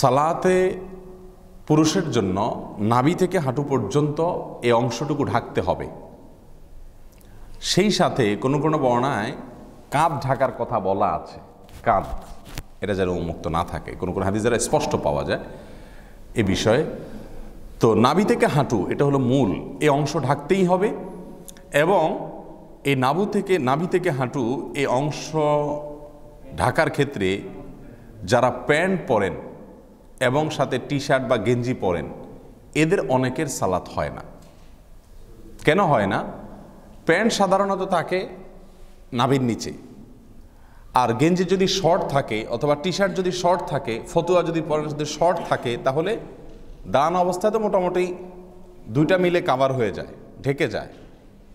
সালাতে পুরুষের জন্য নাবি থেকে হাঁটু পর্যন্ত এ অংশটুকু ঢাকতে হবে সেই সাথে কোনো কোনো বর্ণায় কাঁধ ঢাকার কথা বলা আছে কাঁধ এটা যেন উন্মুক্ত না থাকে কোনো কোনো হাদিস যারা স্পষ্ট পাওয়া যায় এ বিষয়ে তো নাবি থেকে হাঁটু এটা হলো মূল এ অংশ ঢাকতেই হবে এবং এই নাবু থেকে নাভি থেকে হাঁটু এ অংশ ঢাকার ক্ষেত্রে যারা প্যান্ট পরেন এবং সাথে টি শার্ট বা গেঞ্জি পরেন এদের অনেকের সালাত হয় না কেন হয় না প্যান্ট সাধারণত থাকে নাভির নিচে আর গেঞ্জি যদি শর্ট থাকে অথবা টি শার্ট যদি শর্ট থাকে ফতুয়া যদি পরেন যদি শর্ট থাকে তাহলে দান অবস্থায় তো মোটামুটি দুইটা মিলে কাভার হয়ে যায় ঢেকে যায়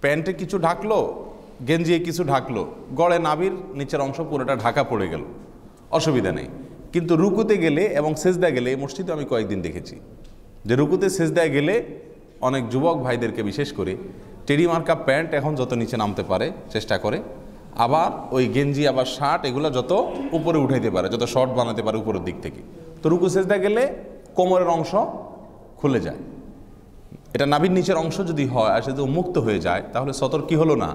প্যান্টে কিছু ঢাকলো গেঞ্জিয়ে কিছু ঢাকলো গড়ে নাবির নিচের অংশ পুরোটা ঢাকা পড়ে গেল অসুবিধা নেই কিন্তু রুকুতে গেলে এবং সেজদা গেলে মসজিদ আমি কয়েকদিন দেখেছি যে রুকুতে সেজদায় গেলে অনেক যুবক ভাইদেরকে বিশেষ করে টেরি মার্কা প্যান্ট এখন যত নিচে নামতে পারে চেষ্টা করে আবার ওই গেঞ্জি আবার শার্ট এগুলো যত উপরে উঠাইতে পারে যত শর্ট বানাতে পারে উপরের দিক থেকে তো রুকু সেজদা গেলে কোমরের অংশ খুলে যায় এটা নাভির নিচের অংশ যদি হয় আর সে যদি মুক্ত হয়ে যায় তাহলে সতর কি হলো না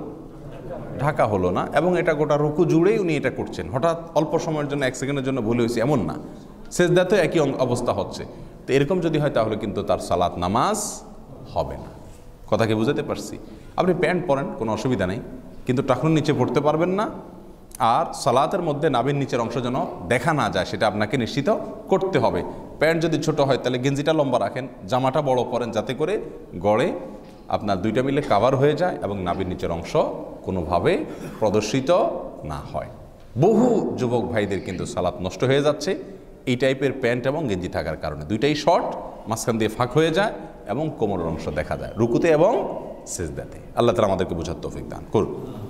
ঢাকা হলো না এবং এটা গোটা রুকু জুড়েই উনি এটা করছেন হঠাৎ অল্প সময়ের জন্য এক সেকেন্ডের জন্য ভুলে হয়েছে এমন না সেজদাতেও একই অবস্থা হচ্ছে তো এরকম যদি হয় তাহলে কিন্তু তার সালাত নামাজ হবে না কথাকে বুঝাতে পারছি আপনি প্যান্ট পরেন কোনো অসুবিধা নেই কিন্তু টাকুন নিচে পড়তে পারবেন না আর সালাতের মধ্যে নাবির নিচের অংশ যেন দেখা না যায় সেটা আপনাকে নিশ্চিত করতে হবে প্যান্ট যদি ছোট হয় তাহলে গেঞ্জিটা লম্বা রাখেন জামাটা বড় পরেন যাতে করে গড়ে আপনার দুইটা মিলে কাভার হয়ে যায় এবং নাবির নিচের অংশ কোনোভাবে প্রদর্শিত না হয় বহু যুবক ভাইদের কিন্তু সালাত নষ্ট হয়ে যাচ্ছে এই টাইপের প্যান্ট এবং গেঞ্জি থাকার কারণে দুইটাই শর্ট মাঝখান দিয়ে ফাঁক হয়ে যায় এবং কোমরের অংশ দেখা যায় রুকুতে এবং সেজদাতে আল্লাহ তালা আমাদেরকে বোঝার তফিক দান করুন